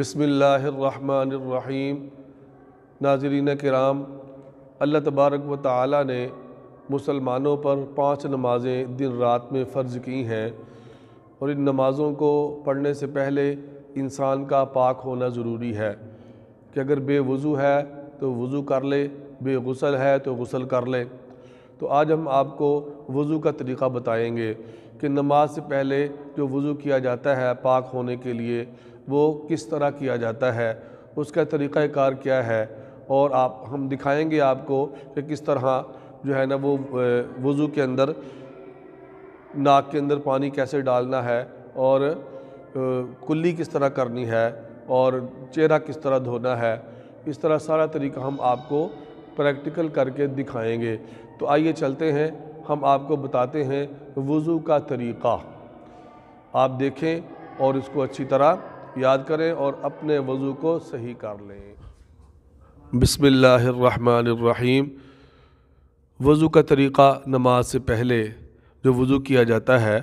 बसमीम नाजरीन कराम अल्लाह तबारक व ताली ने मुसलमानों पर पांच नमाज़ें दिन रात में फ़र्ज़ की हैं और इन नमाज़ों को पढ़ने से पहले इंसान का पाक होना ज़रूरी है कि अगर बेवज़ू है तो वज़ू कर ले बेगसल है तो गसल कर ले तो आज हम आपको वज़ू का तरीक़ा बताएंगे कि नमाज से पहले जो वज़ू किया जाता है पाक होने के लिए वो किस तरह किया जाता है उसका कार क्या है और आप हम दिखाएंगे आपको कि किस तरह जो है ना वो वज़ू के अंदर नाक के अंदर पानी कैसे डालना है और कुल्ली किस तरह करनी है और चेहरा किस तरह धोना है इस तरह सारा तरीका हम आपको प्रैक्टिकल करके दिखाएंगे तो आइए चलते हैं हम आपको बताते हैं वज़ू का तरीक़ा आप देखें और इसको अच्छी तरह याद करें और अपने वज़ू को सही कर लें बसमीम वज़ू का तरीक़ा नमाज से पहले जो वज़ू किया जाता है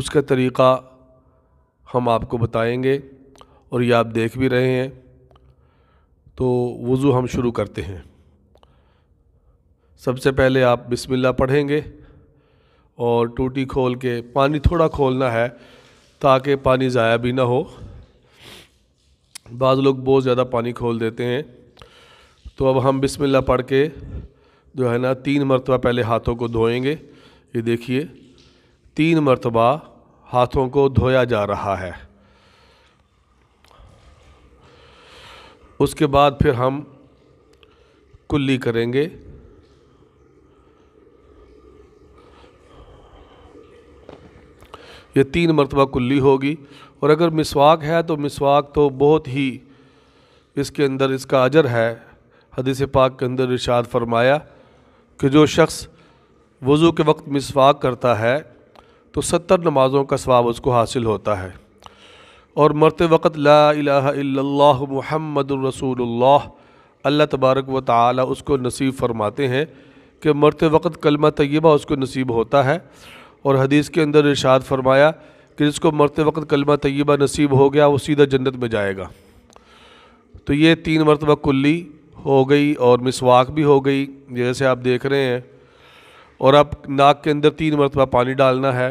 उसका तरीक़ा हम आपको बताएंगे और ये आप देख भी रहे हैं तो वज़ू हम शुरू करते हैं सबसे पहले आप बिस्मिल्लाह पढ़ेंगे और टूटी खोल के पानी थोड़ा खोलना है ताकि पानी ज़ाया भी ना हो बाद लोग बहुत ज़्यादा पानी खोल देते हैं तो अब हम बिस्मिल्लाह पढ़ के जो है ना तीन मरतबा पहले हाथों को धोएंगे ये देखिए तीन मरतबा हाथों को धोया जा रहा है उसके बाद फिर हम कुल्ली करेंगे ये तीन मरतबा कुल्ली होगी और अगर मिसवाक है तो मिसवाक तो बहुत ही इसके अंदर इसका अजर है हदीस पाक के अंदर इशाद फरमाया कि जो शख्स वज़ू के वक्त मिसवाक करता है तो सत्तर नमाज़ों का स्वाब उसको हासिल होता है और मरते वक्त ला इला महमद रसूलुल्लाह अल्लाह तबारक व ताली उसको नसीब फरमाते हैं कि मरते वक्त कलमा तैयबा उसको नसीब होता है और हदीस के अंदर इर्शाद फरमाया कि जिसको मरते वक्त कलमा तय्यबा नसीब हो गया वो सीधा जन्नत में जाएगा तो ये तीन मरतबा कुल्ली हो गई और मिसवाक भी हो गई जैसे आप देख रहे हैं और अब नाक के अंदर तीन मरतबा पानी डालना है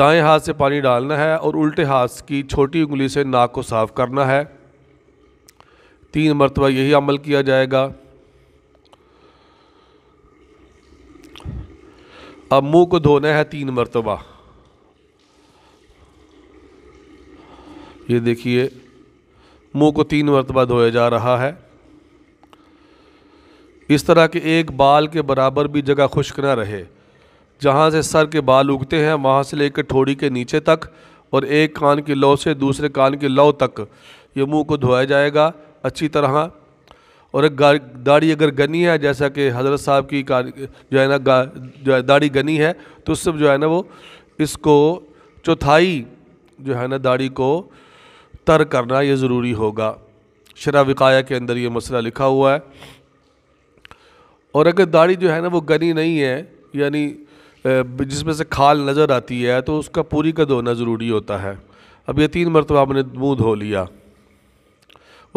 दाएं हाथ से पानी डालना है और उल्टे हाथ की छोटी उंगली से नाक को साफ़ करना है तीन मरतबा यही अमल किया जाएगा अब मुंह को धोना है तीन मरतबा ये देखिए मुंह को तीन मरतबा धोया जा रहा है इस तरह के एक बाल के बराबर भी जगह खुश्क ना रहे जहाँ से सर के बाल उगते हैं वहाँ से लेकर ठोड़ी के नीचे तक और एक कान की लौ से दूसरे कान के लौ तक ये मुंह को धोया जाएगा अच्छी तरह और दाढ़ी अगर गनी है जैसा कि हज़रत साहब की जो है ना जो है दाढ़ी गनी है तो उससे जो है ना वो इसको चौथाई जो है ना दाढ़ी को तर करना ये ज़रूरी होगा शरा विकाया के अंदर ये मसला लिखा हुआ है और अगर दाढ़ी जो है ना वो गनी नहीं है यानी जिसमें से खाल नज़र आती है तो उसका पूरी का धोना ज़रूरी होता है अब ये तीन मरतबा आपने मुँह धो लिया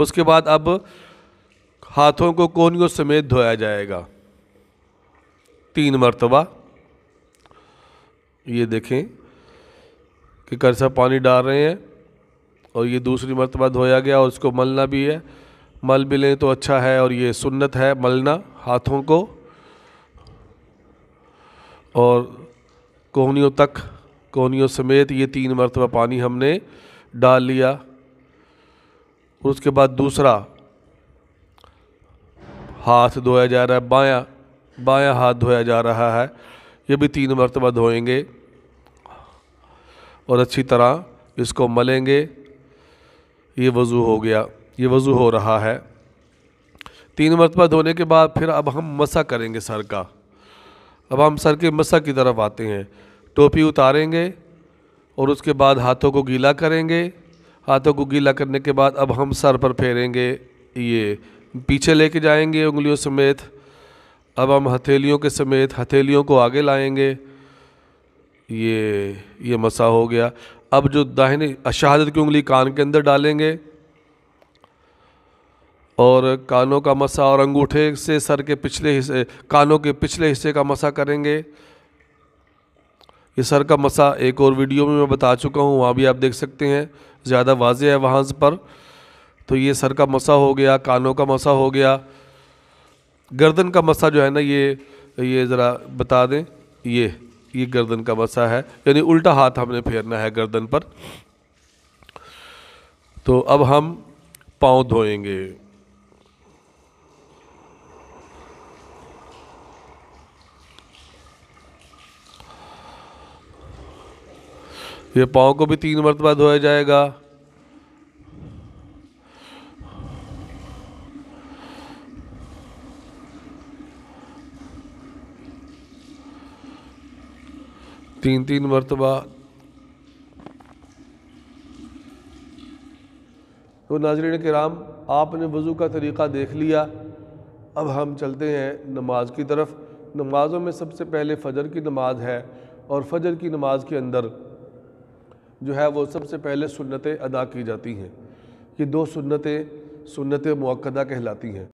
उसके बाद अब हाथों को कोनियों समेत धोया जाएगा तीन मरतबा ये देखें कि कैसा पानी डाल रहे हैं और ये दूसरी मरतबा धोया गया और उसको मलना भी है मल भी लें तो अच्छा है और ये सुन्नत है मलना हाथों को और कोहनियों तक कोहनियों समेत ये तीन मरतबा पानी हमने डाल लिया उसके बाद दूसरा हाथ धोया जा रहा है बाया बाया हाथ धोया जा रहा है ये भी तीन मरतबा धोएंगे और अच्छी तरह इसको मलेंगे ये वज़ू हो गया ये वज़ू हो रहा है तीन मरतबा धोने के बाद फिर अब हम मसा करेंगे सर का अब हम सर के मसा की तरफ आते हैं टोपी उतारेंगे और उसके बाद हाथों को गीला करेंगे हाथों को गीला करने के बाद अब हम सर पर फेरेंगे ये पीछे लेके जाएंगे उंगलियों समेत अब हम हथेलियों के समेत हथेलियों को आगे लाएंगे ये ये मसा हो गया अब जो दाहिने शहादत की उंगली कान के अंदर डालेंगे और कानों का मसा और अंगूठे से सर के पिछले हिस्से कानों के पिछले हिस्से का मसा करेंगे ये सर का मसा एक और वीडियो में मैं बता चुका हूँ वहाँ भी आप देख सकते हैं ज़्यादा वाज है वहाँ पर तो ये सर का मसा हो गया कानों का मसा हो गया गर्दन का मसा जो है ना ये ये ज़रा बता दें ये ये गर्दन का मसा है यानी उल्टा हाथ हमने फेरना है गर्दन पर तो अब हम पाँव धोएंगे ये पाँव को भी तीन मरतबा धोया जाएगा तीन तीन मरतबा तो नाजरन कराम आपने वज़ू का तरीक़ा देख लिया अब हम चलते हैं नमाज की तरफ नमाज़ों में सबसे पहले फ़जर की नमाज है और फजर की नमाज के अंदर जो है वो सबसे पहले सुन्नतें अदा की जाती हैं ये दो सुन्नतें सुन्नत मक्दा कहलाती हैं